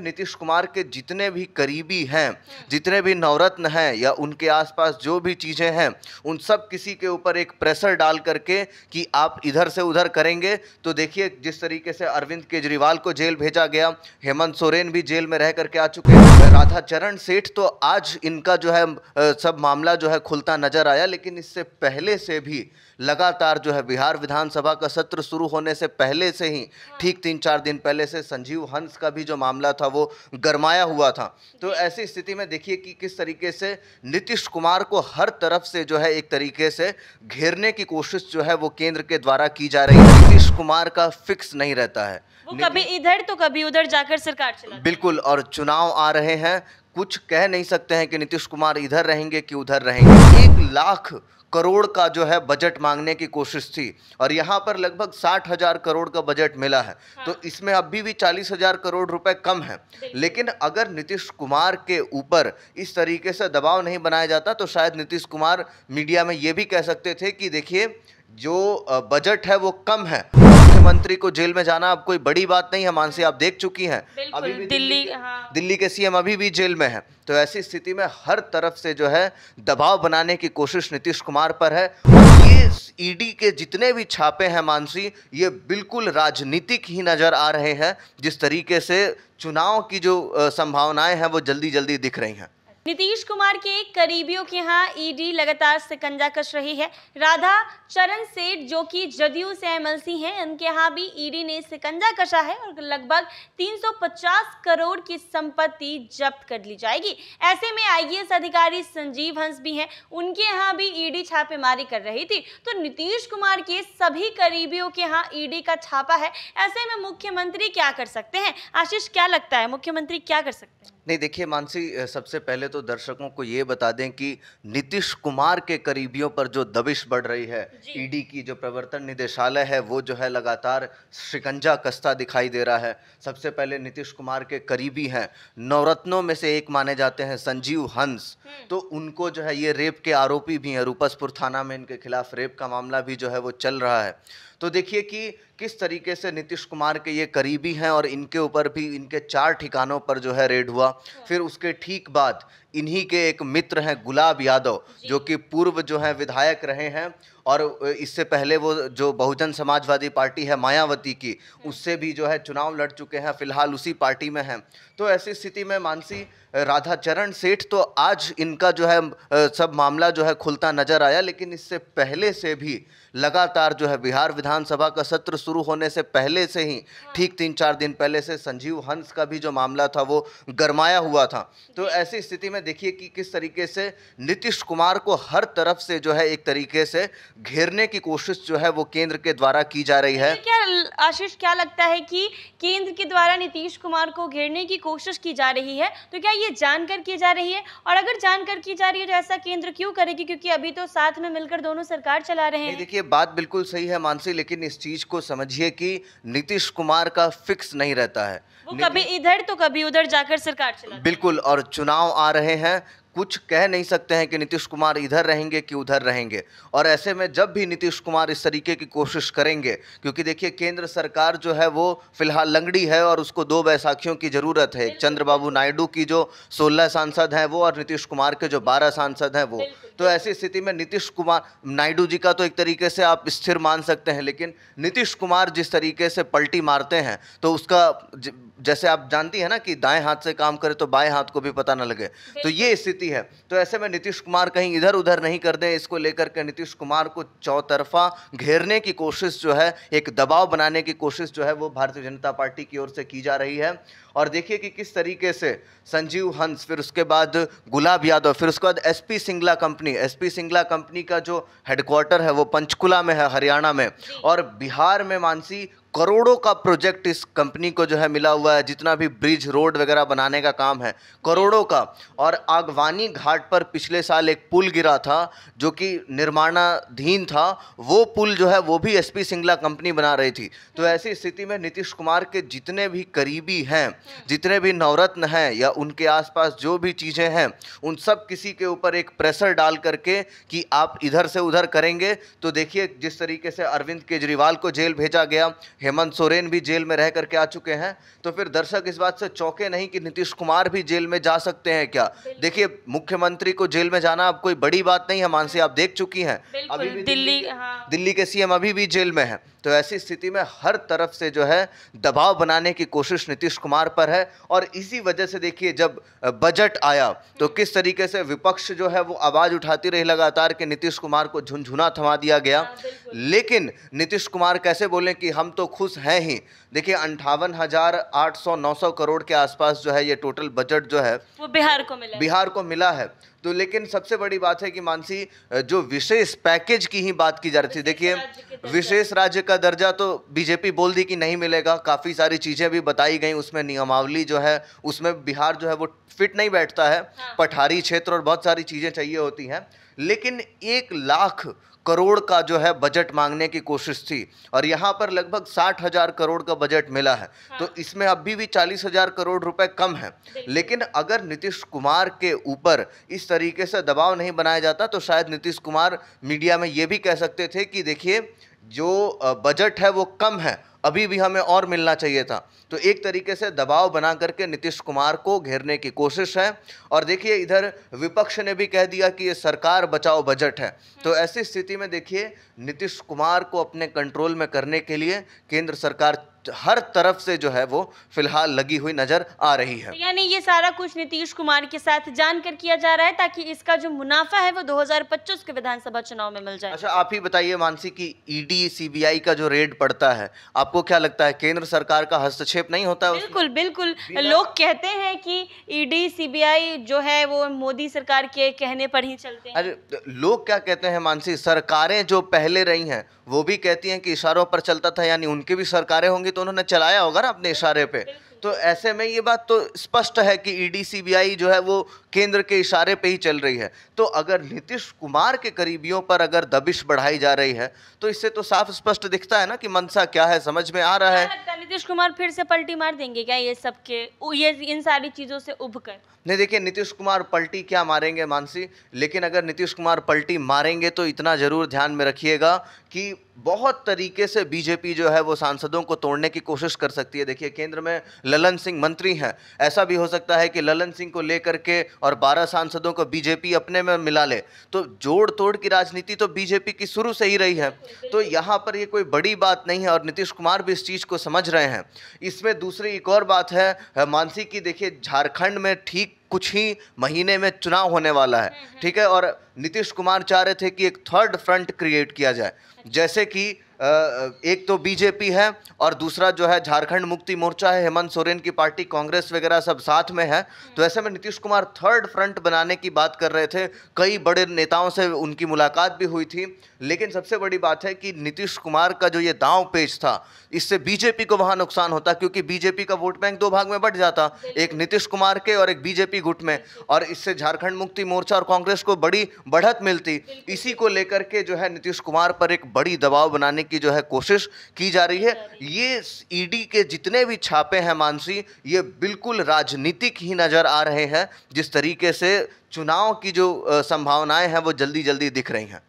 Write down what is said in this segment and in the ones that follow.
नीतीश कुमार के जितने भी करीबी हैं जितने भी नवरत्न हैं या उनके आसपास जो भी चीज़ें हैं उन सब किसी के ऊपर एक प्रेशर डाल करके कि आप इधर से उधर करेंगे तो देखिए जिस तरीके से अरविंद केजरीवाल को जेल भेजा गया हेमंत सोरेन भी जेल में रह करके आ चुके हैं राधा चरण सेठ तो आज इनका जो है सब मामला जो है खुलता नजर आया लेकिन इससे पहले से भी लगातार जो है बिहार विधानसभा का सत्र शुरू होने से पहले से ही ठीक तीन चार दिन पहले से संजीव हंस का भी जो मामला था था वो गरमाया हुआ था तो ऐसी स्थिति में देखिए कि किस तरीके से नीतीश कुमार को हर तरफ से जो है एक तरीके से घेरने की कोशिश जो है वो केंद्र के द्वारा की जा रही है नीतीश कुमार का फिक्स नहीं रहता है वो कभी इधर तो कभी उधर जाकर सरकार चला बिल्कुल और चुनाव आ रहे हैं कुछ कह नहीं सकते हैं कि नीतीश कुमार इधर रहेंगे कि उधर रहेंगे एक लाख करोड़ का जो है बजट मांगने की कोशिश थी और यहाँ पर लगभग साठ हजार करोड़ का बजट मिला है हाँ। तो इसमें अभी भी चालीस हजार करोड़ रुपए कम है लेकिन अगर नीतीश कुमार के ऊपर इस तरीके से दबाव नहीं बनाया जाता तो शायद नीतीश कुमार मीडिया में ये भी कह सकते थे कि देखिए जो बजट है वो कम है मुख्यमंत्री को जेल में जाना अब कोई बड़ी बात नहीं है मानसी आप देख चुकी हैं अभी भी दिल्ली हाँ। दिल्ली के सीएम अभी भी जेल में है तो ऐसी स्थिति में हर तरफ से जो है दबाव बनाने की कोशिश नीतीश कुमार पर है ये ईडी के जितने भी छापे हैं मानसी ये बिल्कुल राजनीतिक ही नज़र आ रहे हैं जिस तरीके से चुनाव की जो संभावनाएं हैं वो जल्दी जल्दी दिख रही हैं नीतीश कुमार के करीबियों के यहाँ ईडी लगातार सिकंजा कस रही है राधा चरण सेठ जो कि जदयू से एमएलसी हैं उनके यहाँ भी ईडी ने सिकंजा कसा है और लगभग 350 करोड़ की संपत्ति जब्त कर ली जाएगी ऐसे में आईएएस अधिकारी संजीव हंस भी हैं उनके यहाँ भी ईडी छापेमारी कर रही थी तो नीतीश कुमार के सभी करीबियों के यहाँ ईडी का छापा है ऐसे में मुख्यमंत्री क्या कर सकते हैं आशीष क्या लगता है मुख्यमंत्री क्या कर सकते हैं नहीं देखिए मानसी सबसे पहले तो दर्शकों को ये बता दें कि नीतीश कुमार के करीबियों पर जो दबिश बढ़ रही है ईडी की जो प्रवर्तन निदेशालय है वो जो है लगातार शिकंजा कस्ता दिखाई दे रहा है सबसे पहले नीतीश कुमार के करीबी हैं नवरत्नों में से एक माने जाते हैं संजीव हंस हम्म। तो उनको जो है ये रेप के आरोपी भी हैं रूपसपुर थाना में इनके खिलाफ रेप का मामला भी जो है वो चल रहा है तो देखिए कि किस तरीके से नीतीश कुमार के ये करीबी हैं और इनके ऊपर भी इनके चार ठिकानों पर जो है रेड हुआ हाँ। फिर उसके ठीक बाद इन्हीं के एक मित्र हैं गुलाब यादव जो कि पूर्व जो हैं विधायक रहे हैं और इससे पहले वो जो बहुजन समाजवादी पार्टी है मायावती की उससे भी जो है चुनाव लड़ चुके हैं फिलहाल उसी पार्टी में हैं तो ऐसी स्थिति में मानसी राधाचरण सेठ तो आज इनका जो है सब मामला जो है खुलता नजर आया लेकिन इससे पहले से भी लगातार जो है बिहार विधानसभा का सत्र शुरू होने से पहले से ही हाँ। ठीक तीन चार दिन पहले से संजीव हंस का भी जो मामला था वो गरमाया हुआ था तो ऐसी स्थिति में में देखिए कि किस तरीके से नीतीश कुमार को हर तरफ से जो है एक तरीके से घेरने की कोशिश जो है वो केंद्र के द्वारा की जा रही है क्या आशीष क्या लगता है कि केंद्र के द्वारा नीतीश कुमार को घेरने की कोशिश की जा रही है तो क्या ये जानकर की जा रही है और अगर जानकर की जा रही है तो ऐसा केंद्र क्यों करेगी क्योंकि अभी तो साथ में मिलकर दोनों सरकार चला रहे हैं देखिए बात बिल्कुल सही है मानसी लेकिन इस चीज को समझिए कि नीतीश कुमार का फिक्स नहीं रहता है वो कभी इधर तो कभी उधर जाकर सरकार चला बिल्कुल और चुनाव आ रहे रहे हैं कुछ कह नहीं सकते हैं कि नीतीश कुमार इधर रहेंगे कि उधर रहेंगे और ऐसे में जब भी नीतीश कुमार इस तरीके की कोशिश करेंगे क्योंकि देखिए केंद्र सरकार जो है वो फिलहाल लंगड़ी है और उसको दो बैसाखियों की ज़रूरत है चंद्रबाबू नायडू की जो 16 सांसद हैं वो और नीतीश कुमार के जो 12 सांसद हैं वो तो ऐसी स्थिति में नीतीश कुमार नायडू जी का तो एक तरीके से आप स्थिर मान सकते हैं लेकिन नीतीश कुमार जिस तरीके से पलटी मारते हैं तो उसका जैसे आप जानती है ना कि दाएं हाथ से काम करे तो बाएं हाथ को भी पता ना लगे तो ये स्थिति है तो ऐसे में नीतीश कुमार कहीं इधर उधर नहीं कर दें इसको लेकर के नीतीश कुमार को चौतरफा घेरने की कोशिश जो है एक दबाव बनाने की कोशिश जो है वो भारतीय जनता पार्टी की ओर से की जा रही है और देखिए कि किस तरीके से संजीव हंस फिर उसके बाद गुलाब यादव फिर उसके बाद S P Singla company S P Singla company का जो हेडक्वार्टर है वो पंचकुला में है हरियाणा में और बिहार में मानसी करोड़ों का प्रोजेक्ट इस कंपनी को जो है मिला हुआ है जितना भी ब्रिज रोड वगैरह बनाने का काम है करोड़ों का और आगवानी घाट पर पिछले साल एक पुल गिरा था जो कि निर्माणाधीन था वो पुल जो है वो भी एसपी सिंगला कंपनी बना रही थी तो ऐसी स्थिति में नीतीश कुमार के जितने भी करीबी हैं जितने भी नवरत्न हैं या उनके आसपास जो भी चीज़ें हैं उन सब किसी के ऊपर एक प्रेशर डाल करके कि आप इधर से उधर करेंगे तो देखिए जिस तरीके से अरविंद केजरीवाल को जेल भेजा गया हेमंत सोरेन भी जेल में रह करके आ चुके हैं तो फिर दर्शक इस बात से चौंके नहीं कि नीतीश कुमार भी जेल में जा सकते हैं क्या देखिए मुख्यमंत्री को जेल में जाना अब कोई बड़ी बात नहीं है मानसी आप देख चुकी हैं अभी भी दिल्ली हाँ। दिल्ली के सीएम अभी भी जेल में हैं तो ऐसी स्थिति में हर तरफ से जो है दबाव बनाने की कोशिश नीतीश कुमार पर है और इसी वजह से देखिए जब बजट आया तो हम्म। किस तरीके से विपक्ष जो है वो आवाज़ उठाती रही लगातार कि नीतीश कुमार को झुंझुना थमा दिया गया हाँ, लेकिन नीतीश कुमार कैसे बोलें कि हम तो खुश हैं ही देखिए अंठावन हज़ार आठ सौ नौ सौ करोड़ के आसपास जो है ये टोटल बजट जो है वो बिहार को मिला बिहार को मिला है तो लेकिन सबसे बड़ी बात है कि मानसी जो विशेष पैकेज की ही बात की जा रही थी देखिए विशेष राज्य का दर्जा तो बीजेपी बोल दी कि नहीं मिलेगा काफ़ी सारी चीज़ें भी बताई गई उसमें नियमावली जो है उसमें बिहार जो है वो फिट नहीं बैठता है हाँ। पठारी क्षेत्र और बहुत सारी चीज़ें चाहिए होती हैं लेकिन एक लाख करोड़ का जो है बजट मांगने की कोशिश थी और यहाँ पर लगभग साठ हज़ार करोड़ का बजट मिला है हाँ। तो इसमें अभी भी चालीस हज़ार करोड़ रुपए कम है लेकिन अगर नीतीश कुमार के ऊपर इस तरीके से दबाव नहीं बनाया जाता तो शायद नीतीश कुमार मीडिया में ये भी कह सकते थे कि देखिए जो बजट है वो कम है अभी भी हमें और मिलना चाहिए था तो एक तरीके से दबाव बना करके नीतीश कुमार को घेरने की कोशिश है और देखिए इधर विपक्ष ने भी कह दिया कि ये सरकार बचाओ बजट है तो ऐसी स्थिति में देखिए नीतीश कुमार को अपने कंट्रोल में करने के लिए केंद्र सरकार हर तरफ से जो है वो फिलहाल लगी हुई नजर आ रही है यानी ये सारा कुछ नीतीश कुमार के साथ जानकर किया जा रहा है ताकि इसका जो मुनाफा है वो 2025 के विधानसभा चुनाव में मिल जाए अच्छा आप ही बताइए मानसी की ईडी सीबीआई का जो रेड पड़ता है आपको क्या लगता है केंद्र सरकार का हस्तक्षेप नहीं होता है बिल्कुल बिल्कुल लोग कहते हैं की ईडी सी जो है वो मोदी सरकार के कहने पर ही चलते हैं अरे लोग क्या कहते हैं मानसी सरकारें जो पहले रही हैं वो भी कहती हैं कि इशारों पर चलता था यानी उनकी भी सरकारें होंगी तो उन्होंने चलाया होगा ना अपने इशारे पे तो ऐसे में ये बात तो स्पष्ट है कि ई e डी जो है वो केंद्र के इशारे पे ही चल रही है तो अगर नीतीश कुमार के करीबियों पर अगर दबिश बढ़ाई जा रही है तो इससे तो साफ स्पष्ट दिखता है ना कि मनसा क्या है समझ में आ रहा है नीतीश कुमार फिर से पलटी मार देंगे क्या ये सब के ये इन सारी चीज़ों से उभ कर नहीं देखिए नीतीश कुमार पलटी क्या मारेंगे मानसी लेकिन अगर नीतीश कुमार पलटी मारेंगे तो इतना ज़रूर ध्यान में रखिएगा कि बहुत तरीके से बीजेपी जो है वो सांसदों को तोड़ने की कोशिश कर सकती है देखिए केंद्र में ललन सिंह मंत्री हैं ऐसा भी हो सकता है कि ललन सिंह को लेकर के और 12 सांसदों को बीजेपी अपने में मिला ले तो जोड़ तोड़ की राजनीति तो बीजेपी की शुरू से ही रही है तो यहाँ पर ये कोई बड़ी बात नहीं है और नीतीश कुमार भी इस चीज़ को समझ रहे हैं इसमें दूसरी एक और बात है मानसी की देखिए झारखंड में ठीक कुछ ही महीने में चुनाव होने वाला है हम्म, हम्म। ठीक है और नीतीश कुमार चाह रहे थे कि एक थर्ड फ्रंट क्रिएट किया जाए जैसे कि एक तो बीजेपी है और दूसरा जो है झारखंड मुक्ति मोर्चा है हेमंत सोरेन की पार्टी कांग्रेस वगैरह सब साथ में है तो ऐसे में नीतीश कुमार थर्ड फ्रंट बनाने की बात कर रहे थे कई बड़े नेताओं से उनकी मुलाकात भी हुई थी लेकिन सबसे बड़ी बात है कि नीतीश कुमार का जो ये दाव पेज था इससे बीजेपी को वहाँ नुकसान होता क्योंकि बीजेपी का वोट बैंक दो भाग में बढ़ जाता एक नीतीश कुमार के और एक बीजेपी गुट में और इससे झारखंड मुक्ति मोर्चा और कांग्रेस को बड़ी बढ़त मिलती इसी को लेकर के जो है नीतीश कुमार पर एक बड़ी दबाव बनाने की की जो है कोशिश की जा रही है ये ईडी के जितने भी छापे हैं मानसी ये बिल्कुल राजनीतिक ही नज़र आ रहे हैं जिस तरीके से चुनाव की जो संभावनाएं हैं वो जल्दी जल्दी दिख रही हैं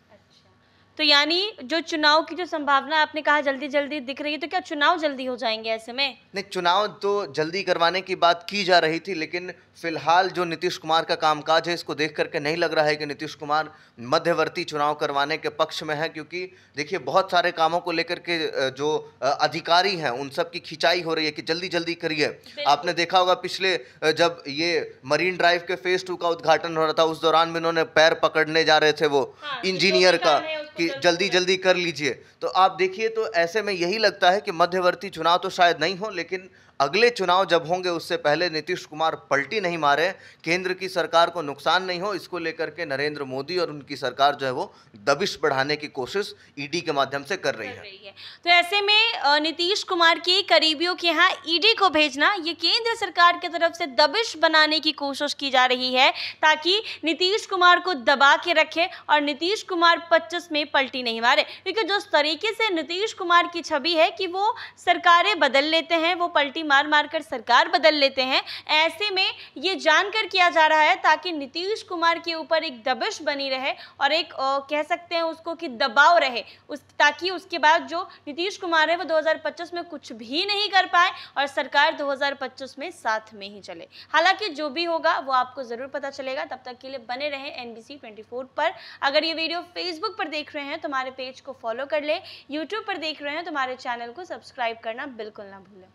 तो यानी जो चुनाव की जो संभावना आपने कहा जल्दी जल्दी दिख रही है तो क्या चुनाव जल्दी हो जाएंगे ऐसे में नहीं चुनाव तो जल्दी करवाने की बात की जा रही थी लेकिन फिलहाल जो नीतीश कुमार का कामकाज है इसको देख करके नहीं लग रहा है कि नीतीश कुमार मध्यवर्ती चुनाव करवाने के पक्ष में है क्योंकि देखिए बहुत सारे कामों को लेकर के जो अधिकारी हैं उन सब की खिंचाई हो रही है कि जल्दी जल्दी करिए आपने देखा होगा पिछले जब ये मरीन ड्राइव के फेज टू का उद्घाटन हो रहा था उस दौरान भी उन्होंने पैर पकड़ने जा रहे थे वो हाँ, इंजीनियर का कि जल्दी जल्दी कर लीजिए तो आप देखिए तो ऐसे में यही लगता है कि मध्यवर्ती चुनाव तो शायद नहीं हो लेकिन अगले चुनाव जब होंगे उससे पहले नीतीश कुमार पलटी नहीं मारे केंद्र की सरकार को नुकसान नहीं हो इसको लेकर के नरेंद्र मोदी और उनकी सरकार जो है वो दबिश बढ़ाने की कोशिश ईडी के माध्यम से कर रही है, रही है। तो ऐसे में नीतीश कुमार के करीबियों के यहाँ ईडी को भेजना ये केंद्र सरकार की के तरफ से दबिश बनाने की कोशिश की जा रही है ताकि नीतीश कुमार को दबा के रखे और नीतीश कुमार पच्चीस में पलटी नहीं मारे क्योंकि जिस तरीके से नीतीश कुमार की छवि है कि वो सरकारें बदल लेते हैं वो पलटी गोली मार मार कर सरकार बदल लेते हैं ऐसे में ये जानकर किया जा रहा है ताकि नीतीश कुमार के ऊपर एक दबिश बनी रहे और एक ओ, कह सकते हैं उसको कि दबाव रहे उस ताकि उसके बाद जो नीतीश कुमार है वो 2025 में कुछ भी नहीं कर पाए और सरकार 2025 में साथ में ही चले हालांकि जो भी होगा वो आपको ज़रूर पता चलेगा तब तक के लिए बने रहें एन बी पर अगर ये वीडियो फेसबुक पर देख रहे हैं तो हमारे पेज को फॉलो कर लें यूट्यूब पर देख रहे हैं तो हमारे चैनल को सब्सक्राइब करना बिल्कुल ना भूलें